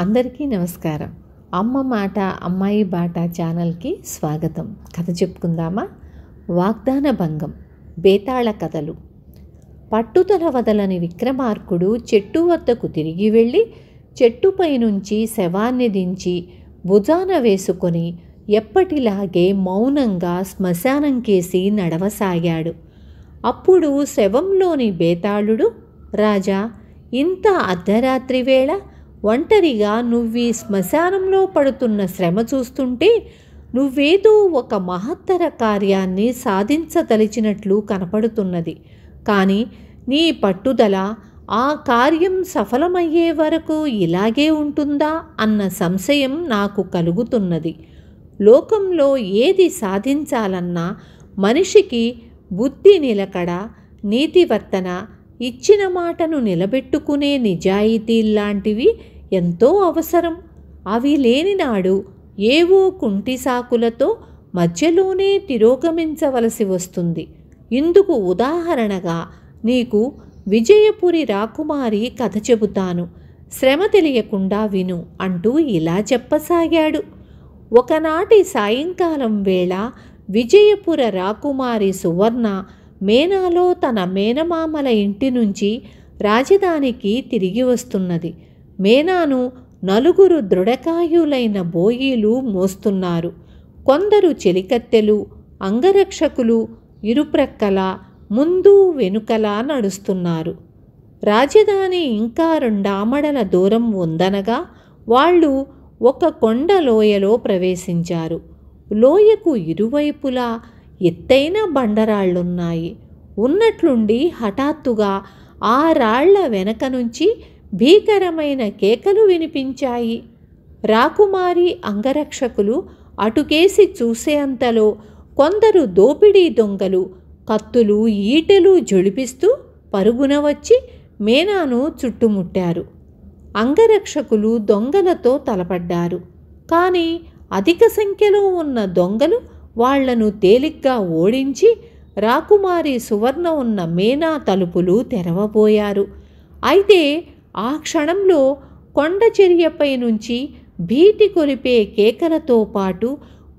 అందరికీ నమస్కారం అమ్మ మాట అమ్మాయి బాట ఛానల్కి స్వాగతం కథ చెప్పుకుందామా వాగ్దాన భంగం బేతాళ కథలు పట్టుదల వదలని విక్రమార్కుడు చెట్టు వద్దకు తిరిగి వెళ్ళి చెట్టుపై నుంచి శవాన్ని దించి భుజాన వేసుకొని ఎప్పటిలాగే మౌనంగా శ్మశానం కేసి నడవసాగాడు అప్పుడు శవంలోని బేతాళుడు రాజా ఇంత అర్ధరాత్రి వేళ ఒంటరిగా నువ్వీ శ్మశానంలో పడుతున్న శ్రమ చూస్తుంటే నువ్వేదో ఒక మహత్తర కార్యాన్ని సాధించదలిచినట్లు కనపడుతున్నది కానీ నీ పట్టుదల ఆ కార్యం సఫలమయ్యే వరకు ఇలాగే ఉంటుందా అన్న సంశయం నాకు కలుగుతున్నది లోకంలో ఏది సాధించాలన్నా మనిషికి బుద్ధి నిలకడ నీతివర్తన ఇచ్చిన మాటను నిలబెట్టుకునే నిజాయితీ లాంటివి ఎంతో అవసరం అవి లేనినాడు ఏవో కుంటి సాకులతో మధ్యలోనే తిరోగమించవలసి వస్తుంది ఇందుకు ఉదాహరణగా నీకు విజయపురి రాకుమారి కథ చెబుతాను శ్రమ తెలియకుండా విను అంటూ ఇలా చెప్పసాగాడు ఒకనాటి సాయంకాలం వేళ విజయపుర రాకుమారి సువర్ణ మేనాలో తన మేనమామల ఇంటి నుంచి రాజధానికి తిరిగి వస్తున్నది మేనాను నలుగురు దృఢకాయులైన బోయీలు మోస్తున్నారు కొందరు చెలికత్తెలు అంగరక్షకులు ఇరుప్రక్కల ముందు వెనుకల నడుస్తున్నారు రాజధాని ఇంకా రెండామడల దూరం ఉందనగా వాళ్ళు ఒక కొండ లోయలో ప్రవేశించారు లోయకు ఇరువైపులా ఎత్తైన బండరాళ్లున్నాయి ఉన్నట్లుండి హఠాత్తుగా ఆ రాళ్ల వెనక నుంచి భీకరమైన కేకలు వినిపించాయి రాకుమారి అంగరక్షకులు అటుకేసి చూసేంతలో కొందరు దోపిడీ దొంగలు కత్తులు ఈటెలు జొడిపిస్తూ పరుగున వచ్చి మేనాను చుట్టుముట్టారు అంగరక్షకులు దొంగలతో తలపడ్డారు కానీ అధిక సంఖ్యలో ఉన్న దొంగలు వాళ్లను తేలిగ్గా ఓడించి రాకుమారి సువర్ణ ఉన్న మేనా తలుపులు తెరవబోయారు అయితే ఆ క్షణంలో కొండచర్యపై నుంచి భీతి కొలిపే కేకలతో పాటు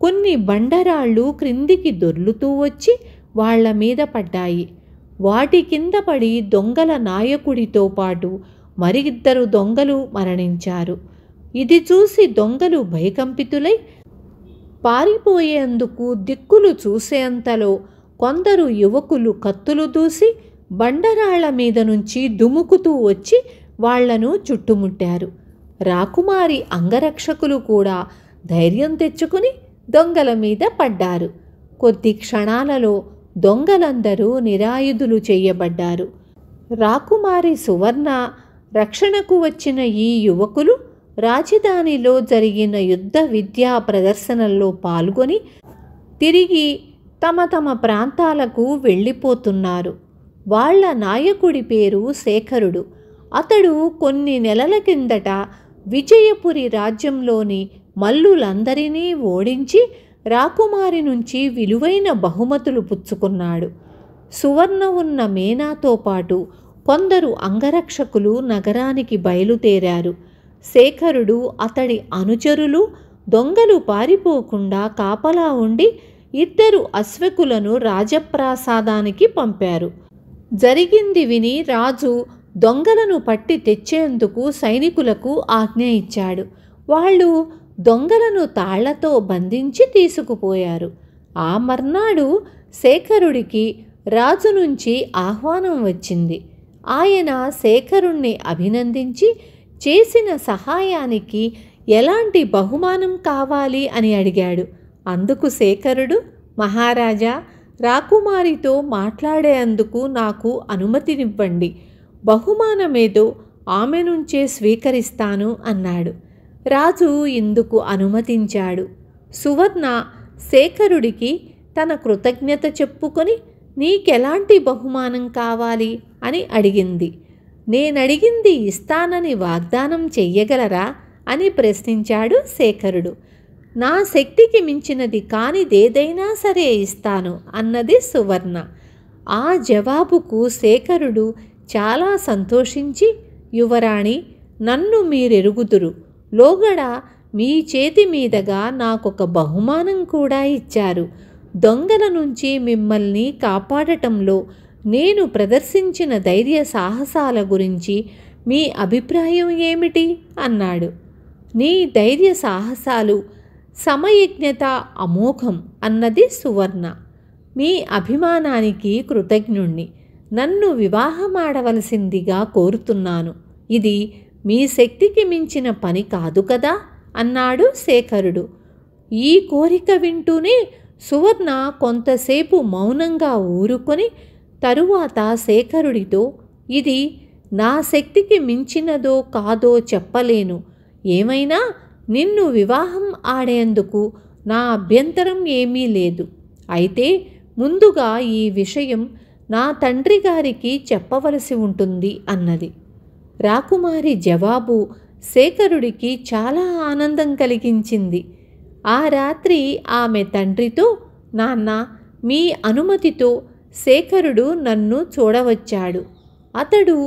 కొన్ని బండరాళ్ళు క్రిందికి దొర్లుతూ వచ్చి వాళ్ల మీద పడ్డాయి వాటి కింద పడి దొంగల నాయకుడితో పాటు మరిద్దరు దొంగలు మరణించారు ఇది చూసి దొంగలు భయకంపితులై పారిపోయేందుకు దిక్కులు చూసేంతలో కొందరు యువకులు కత్తులు దూసి బండరాళ్ల మీద నుంచి దుముకుతూ వచ్చి వాళ్లను చుట్టుముట్టారు రాకుమారి అంగరక్షకులు కూడా ధైర్యం తెచ్చుకుని దొంగల మీద పడ్డారు కొద్ది క్షణాలలో దొంగలందరూ నిరాయుధులు చేయబడ్డారు రాకుమారి సువర్ణ రక్షణకు వచ్చిన ఈ యువకులు రాజధానిలో జరిగిన యుద్ధ విద్యా ప్రదర్శనల్లో పాల్గొని తిరిగి తమ తమ ప్రాంతాలకు వెళ్ళిపోతున్నారు వాళ్ల నాయకుడి పేరు శేఖరుడు అతడు కొన్ని నెలల కిందట విజయపురి రాజ్యంలోని మల్లులందరినీ ఓడించి రాకుమారి నుంచి విలువైన బహుమతులు పుచ్చుకున్నాడు సువర్ణ ఉన్న మేనాతో పాటు కొందరు అంగరక్షకులు నగరానికి బయలుదేరారు శేఖరుడు అతడి అనుచరులు దొంగలు పారిపోకుండా కాపలా ఉండి ఇద్దరు అశ్వకులను రాజప్రాసాదానికి పంపారు జరిగింది విని రాజు దొంగలను పట్టి తెచ్చేందుకు సైనికులకు ఆజ్ఞ ఇచ్చాడు వాళ్ళు దొంగలను తాళ్లతో బంధించి తీసుకుపోయారు ఆ మర్నాడు శేఖరుడికి రాజు నుంచి ఆహ్వానం వచ్చింది ఆయన శేఖరుణ్ణి అభినందించి చేసిన సహాయానికి ఎలాంటి బహుమానం కావాలి అని అడిగాడు అందుకు శేఖరుడు మహారాజా రాకుమారితో మాట్లాడేందుకు నాకు అనుమతినివ్వండి బహుమానమేదో ఆమె నుంచే స్వీకరిస్తాను అన్నాడు రాజు ఇందుకు అనుమతించాడు సువర్ణ శేఖరుడికి తన కృతజ్ఞత చెప్పుకొని నీకెలాంటి బహుమానం కావాలి అని అడిగింది నేనడిగింది ఇస్తానని వాగ్దానం చెయ్యగలరా అని ప్రశ్నించాడు శేఖరుడు నా శక్తికి మించినది కానిదేదైనా సరే ఇస్తాను అన్నది సువర్ణ ఆ జవాబుకు శేఖరుడు చాలా సంతోషించి యువరాణి నన్ను మీరెరుగుదురు లోగడ మీ చేతి మీదగా నాకొక బహుమానం కూడా ఇచ్చారు దొంగల నుంచి మిమ్మల్ని కాపాడటంలో నేను ప్రదర్శించిన ధైర్య సాహసాల గురించి మీ అభిప్రాయం ఏమిటి అన్నాడు నీ ధైర్య సాహసాలు సమయజ్ఞత అమోఘం అన్నది సువర్ణ మీ అభిమానానికి కృతజ్ఞుణ్ణి నన్ను వివాహమాడవలసిందిగా కోరుతున్నాను ఇది మీ శక్తికి మించిన పని కాదు కదా అన్నాడు శేఖరుడు ఈ కోరిక వింటూనే సువర్ణ కొంతసేపు మౌనంగా ఊరుకొని తరువాత శేఖరుడితో ఇది నా శక్తికి మించినదో కాదో చెప్పలేను ఏమైనా నిన్ను వివాహం ఆడేందుకు నా అభ్యంతరం ఏమీ లేదు అయితే ముందుగా ఈ విషయం నా తండ్రి గారికి చెప్పవలసి ఉంటుంది అన్నది రాకుమారి జవాబు శేఖరుడికి చాలా ఆనందం కలిగించింది ఆ రాత్రి ఆమె తండ్రితో నాన్న మీ అనుమతితో శేఖరుడు నన్ను చూడవచ్చాడు అతడు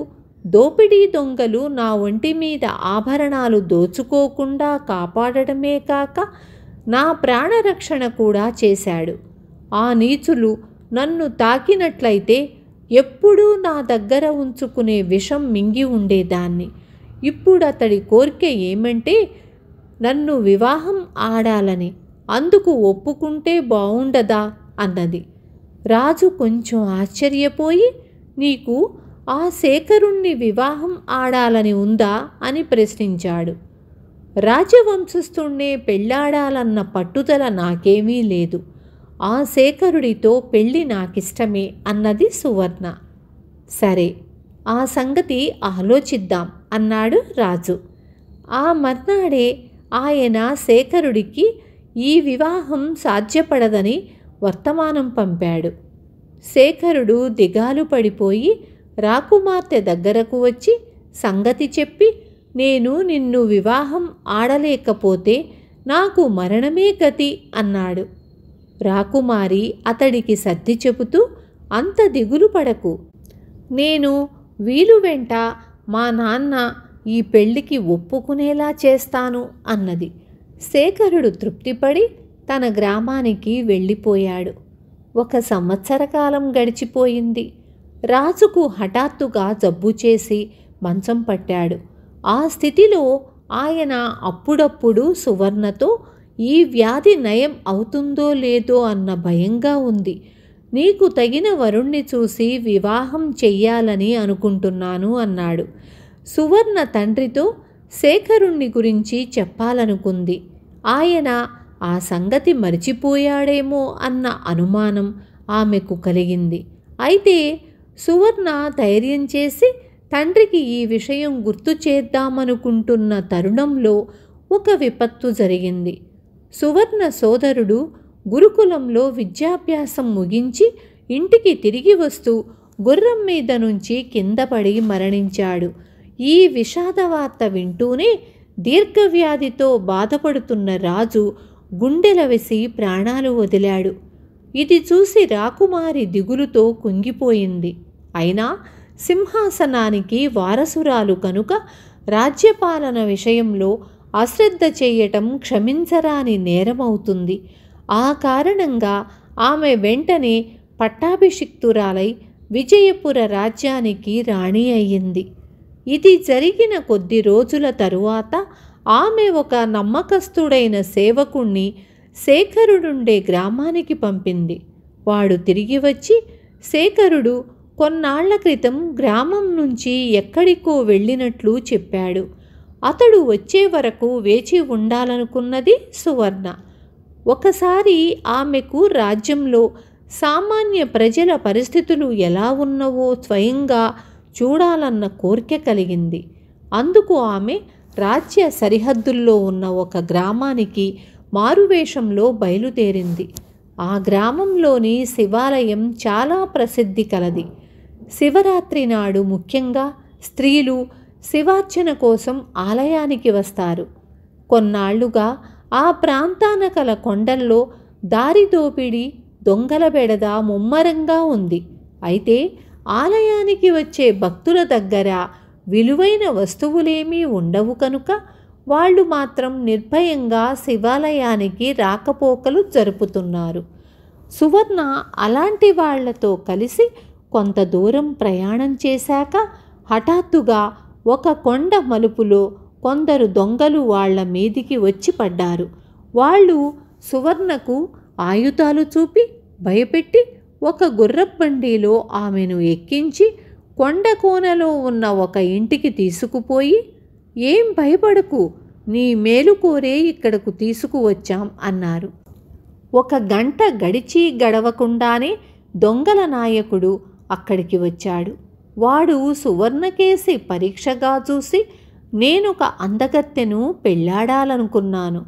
దోపిడీ దొంగలు నా ఒంటి మీద ఆభరణాలు దోచుకోకుండా కాపాడటమే కాక నా ప్రాణరక్షణ కూడా చేశాడు ఆ నీచులు నన్ను తాకినట్లయితే ఎప్పుడూ నా దగ్గర ఉంచుకునే విషం మింగి ఉండేదాన్ని ఇప్పుడు అతడి కోరిక ఏమంటే నన్ను వివాహం ఆడాలని అందుకు ఒప్పుకుంటే బావుండదా అన్నది రాజు కొంచెం ఆశ్చర్యపోయి నీకు ఆ శేఖరుణ్ణి వివాహం ఆడాలని ఉందా అని ప్రశ్నించాడు రాజవంశస్థుణ్ణే పెళ్ళాడాలన్న పట్టుదల నాకేమీ లేదు ఆ శేఖరుడితో పెళ్ళి నాకిష్టమే అన్నది సువర్ణ సరే ఆ సంగతి ఆలోచిద్దాం అన్నాడు రాజు ఆ మర్నాడే ఆయన శేఖరుడికి ఈ వివాహం సాధ్యపడదని వర్తమానం పంపాడు శేఖరుడు దిగాలు పడిపోయి రాకుమార్తె దగ్గరకు వచ్చి సంగతి చెప్పి నేను నిన్ను వివాహం ఆడలేకపోతే నాకు మరణమే గతి అన్నాడు రాకుమారి అతడికి సర్ది చెబుతూ అంత దిగులు పడకు నేను వీలు వెంట మా నాన్న ఈ పెళ్లికి ఒప్పుకునేలా చేస్తాను అన్నది శేఖరుడు తృప్తిపడి తన గ్రామానికి వెళ్ళిపోయాడు ఒక సంవత్సర కాలం గడిచిపోయింది రాజుకు హఠాత్తుగా జబ్బు చేసి మంచం పట్టాడు ఆ స్థితిలో ఆయన అప్పుడప్పుడు సువర్ణతో ఈ వ్యాధి నయం అవుతుందో లేదో అన్న భయంగా ఉంది నీకు తగిన వరుణ్ణి చూసి వివాహం చెయ్యాలని అనుకుంటున్నాను అన్నాడు సువర్ణ తండ్రితో శేఖరుణ్ణి గురించి చెప్పాలనుకుంది ఆయన ఆ సంగతి మరిచిపోయాడేమో అన్న అనుమానం ఆమెకు కలిగింది అయితే సువర్ణ ధైర్యం చేసి తండ్రికి ఈ విషయం గుర్తు చేద్దామనుకుంటున్న తరుణంలో ఒక విపత్తు జరిగింది సువర్ణ సోదరుడు గురుకులంలో విద్యాభ్యాసం ముగించి ఇంటికి తిరిగి వస్తూ గుర్రం మీద నుంచి కింద పడి మరణించాడు ఈ విషాద వార్త వింటూనే దీర్ఘవ్యాధితో బాధపడుతున్న రాజు గుండెల వెసి ప్రాణాలు వదిలాడు ఇది చూసి రాకుమారి దిగులుతో కుంగిపోయింది అయినా సింహాసనానికి వారసురాలు కనుక రాజ్యపాలన విషయంలో అశ్రద్ధ చేయటం క్షమించరాని నేరమవుతుంది ఆ కారణంగా ఆమె వెంటనే పట్టాభిషిక్తురాలై విజయపుర రాజ్యానికి రాణి అయ్యింది ఇది జరిగిన కొద్ది రోజుల తరువాత ఆమె ఒక నమ్మకస్తుడైన సేవకుణ్ణి శేఖరుడుండే గ్రామానికి పంపింది వాడు తిరిగి వచ్చి శేఖరుడు కొన్నాళ్ల క్రితం గ్రామం నుంచి ఎక్కడికో వెళ్ళినట్లు చెప్పాడు అతడు వచ్చే వరకు వేచి ఉండాలనుకున్నది సువర్ణ ఒకసారి ఆమెకు రాజ్యంలో సామాన్య ప్రజల పరిస్థితులు ఎలా ఉన్నవో స్వయంగా చూడాలన్న కోరిక కలిగింది అందుకు ఆమె రాజ్య సరిహద్దుల్లో ఉన్న ఒక గ్రామానికి మారువేషంలో బయలుదేరింది ఆ గ్రామంలోని శివాలయం చాలా ప్రసిద్ధి కలది శివరాత్రి నాడు ముఖ్యంగా స్త్రీలు శివార్చన కోసం ఆలయానికి వస్తారు కొన్నాళ్లుగా ఆ ప్రాంతాన కల కొండల్లో దారిదోపిడి దొంగల బెడద ముమ్మరంగా ఉంది అయితే ఆలయానికి వచ్చే భక్తుల దగ్గర విలువైన వస్తువులేమీ ఉండవు కనుక వాళ్ళు మాత్రం నిర్భయంగా శివాలయానికి రాకపోకలు జరుపుతున్నారు సువర్ణ అలాంటి వాళ్లతో కలిసి కొంత దూరం ప్రయాణం చేశాక హఠాత్తుగా ఒక కొండ మలుపులో కొందరు దొంగలు వాళ్ల మీదికి వచ్చి పడ్డారు వాళ్ళు సువర్ణకు ఆయుధాలు చూపి భయపెట్టి ఒక గుర్రబండిలో ఆమెను ఎక్కించి కొండ కోనలో ఉన్న ఒక ఇంటికి తీసుకుపోయి ఏం భయపడకు నీ మేలు కోరే ఇక్కడకు తీసుకువచ్చాం అన్నారు ఒక గంట గడిచి గడవకుండానే దొంగల నాయకుడు అక్కడికి వచ్చాడు వాడు సువర్ణకేసి పరీక్షగా చూసి నేనొక అందగత్తెను పెళ్ళాడాలనుకున్నాను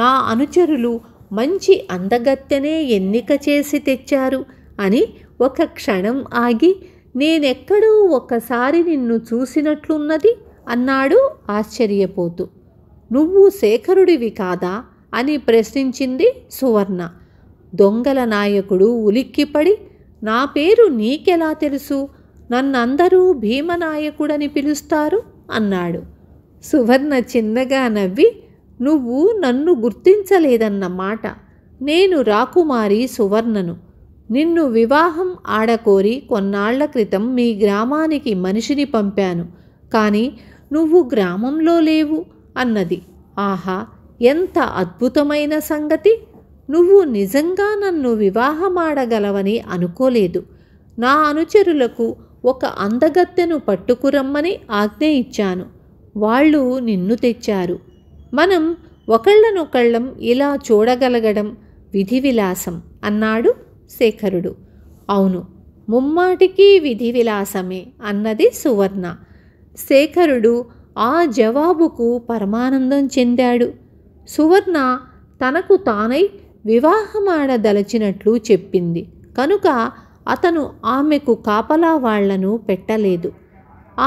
నా అనుచరులు మంచి అందగత్తెనే ఎన్నిక చేసి తెచ్చారు అని ఒక క్షణం ఆగి నేనెక్కడూ ఒకసారి నిన్ను చూసినట్లున్నది అన్నాడు ఆశ్చర్యపోతూ నువ్వు శేఖరుడివి కాదా అని ప్రశ్నించింది సువర్ణ దొంగల నాయకుడు ఉలిక్కిపడి నా పేరు నీకెలా తెలుసు నన్నందరూ భీమనాయకుడని పిలుస్తారు అన్నాడు సువర్ణ చిన్నగా నవ్వి నువ్వు నన్ను గుర్తించలేదన్నమాట నేను రాకుమారి సువర్ణను నిన్ను వివాహం ఆడకోరి కొన్నాళ్ల క్రితం మీ గ్రామానికి మనిషిని పంపాను కానీ నువ్వు గ్రామంలో లేవు అన్నది ఆహా ఎంత అద్భుతమైన సంగతి నువ్వు నిజంగా నన్ను వివాహమాడగలవని అనుకోలేదు నా అనుచరులకు ఒక అందగత్తెను పట్టుకురమ్మని ఆజ్ఞ ఇచ్చాను వాళ్ళు నిన్ను తెచ్చారు మనం ఒకళ్ళనొకళ్ళం ఇలా చూడగలగడం విధి విలాసం అన్నాడు శేఖరుడు అవును ముమ్మాటికి విధి విలాసమే అన్నది సువర్ణ శేఖరుడు ఆ జవాబుకు పరమానందం చెందాడు సువర్ణ తనకు తానై వివాహమాడదలచినట్లు చెప్పింది కనుక అతను ఆమెకు కాపలా వాళ్లను పెట్టలేదు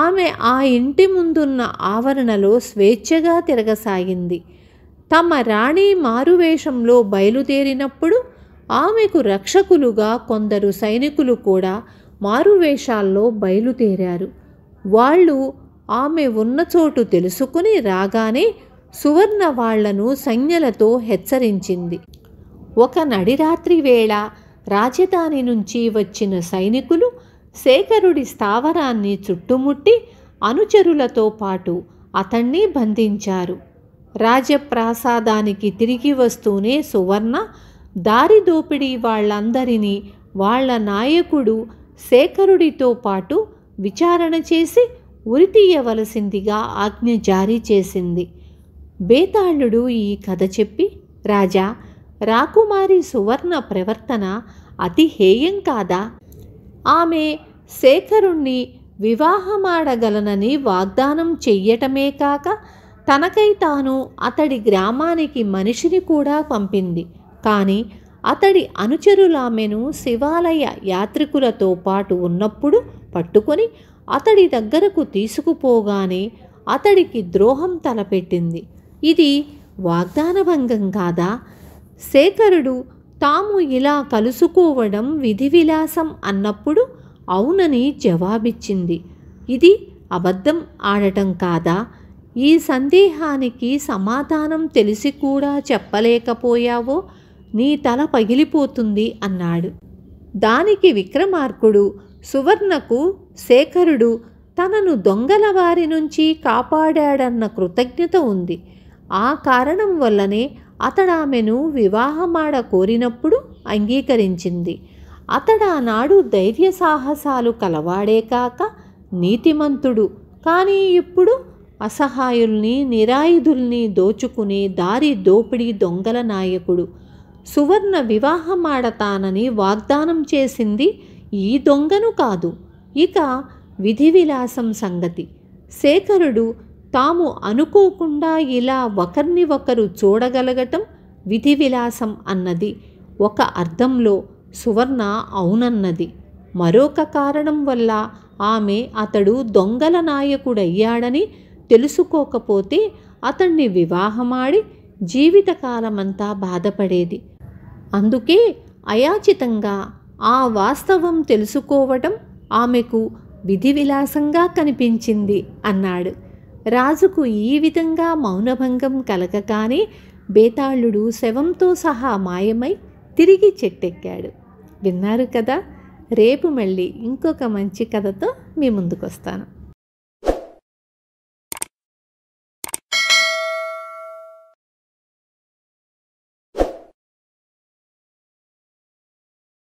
ఆమె ఆ ఇంటి ముందున్న ఆవరణలో స్వేచ్ఛగా తిరగసాగింది తమ రాణి మారువేషంలో బయలుదేరినప్పుడు ఆమెకు రక్షకులుగా కొందరు సైనికులు కూడా మారువేషాల్లో బయలుదేరారు వాళ్ళు ఆమె ఉన్న చోటు తెలుసుకుని రాగానే సువర్ణ వాళ్లను సంజ్ఞలతో హెచ్చరించింది ఒక నడిరాత్రి వేళ రాజధాని నుంచి వచ్చిన సైనికులు శేఖరుడి స్థావరాన్ని చుట్టుముట్టి అనుచరులతో పాటు అతన్ని బంధించారు రాజప్రాసాదానికి తిరిగి వస్తూనే సువర్ణ దారిదోపిడీ దోపిడీ వాళ్ళందరినీ వాళ్ల నాయకుడు శేఖరుడితో పాటు విచారణ చేసి ఉరితీయవలసిందిగా ఆజ్ఞ జారీ చేసింది బేతాళుడు ఈ కథ చెప్పి రాజా రాకుమారి సువర్ణ ప్రవర్తన అతి హేయం కాదా ఆమె శేఖరుణ్ణి వివాహమాడగలనని వాగ్దానం చెయ్యటమే కాక తనకై తాను అతడి గ్రామానికి మనిషిని కూడా పంపింది కానీ అతడి అనుచరులామెను శివాలయ యాత్రికులతో పాటు ఉన్నప్పుడు పట్టుకొని అతడి దగ్గరకు తీసుకుపోగానే అతడికి ద్రోహం తలపెట్టింది ఇది వాగ్దానభంగం కాదా శేఖరుడు తాము ఇలా కలుసుకోవడం విధి విలాసం అన్నప్పుడు అవునని జవాబిచ్చింది ఇది అబద్ధం ఆడటం కాదా ఈ సందేహానికి సమాధానం తెలిసి కూడా చెప్పలేకపోయావో నీ తల పగిలిపోతుంది అన్నాడు దానికి విక్రమార్కుడు సువర్ణకు శేఖరుడు తనను దొంగల వారి నుంచి కాపాడాడన్న కృతజ్ఞత ఉంది ఆ కారణం వల్లనే అతడు ఆమెను వివాహమాడ కోరినప్పుడు అంగీకరించింది అతడు ఆనాడు ధైర్య సాహసాలు కలవాడే కాక నీతిమంతుడు కానీ ఇప్పుడు అసహాయుల్ని నిరాయుధుల్ని దోచుకునే దారి దోపిడీ దొంగల నాయకుడు సువర్ణ వివాహమాడతానని వాగ్దానం చేసింది ఈ దొంగను కాదు ఇక విధి విలాసం సంగతి శేఖరుడు తాము అనుకోకుండా ఇలా ఒకరిని ఒకరు చూడగలగటం విధి విలాసం అన్నది ఒక అర్థంలో సువర్ణ అవునన్నది మరొక కారణం వల్ల ఆమె అతడు దొంగల నాయకుడయ్యాడని తెలుసుకోకపోతే అతన్ని వివాహమాడి జీవితకాలమంతా బాధపడేది అందుకే అయాచితంగా ఆ వాస్తవం తెలుసుకోవటం ఆమెకు విధి విలాసంగా కనిపించింది అన్నాడు రాజుకు ఈ విధంగా మౌనభంగం కలగగానే బేతాళుడు శవంతో సహా మాయమై తిరిగి చెట్టెక్కాడు విన్నారు కదా రేపు మళ్ళీ ఇంకొక మంచి కథతో మీ ముందుకొస్తాను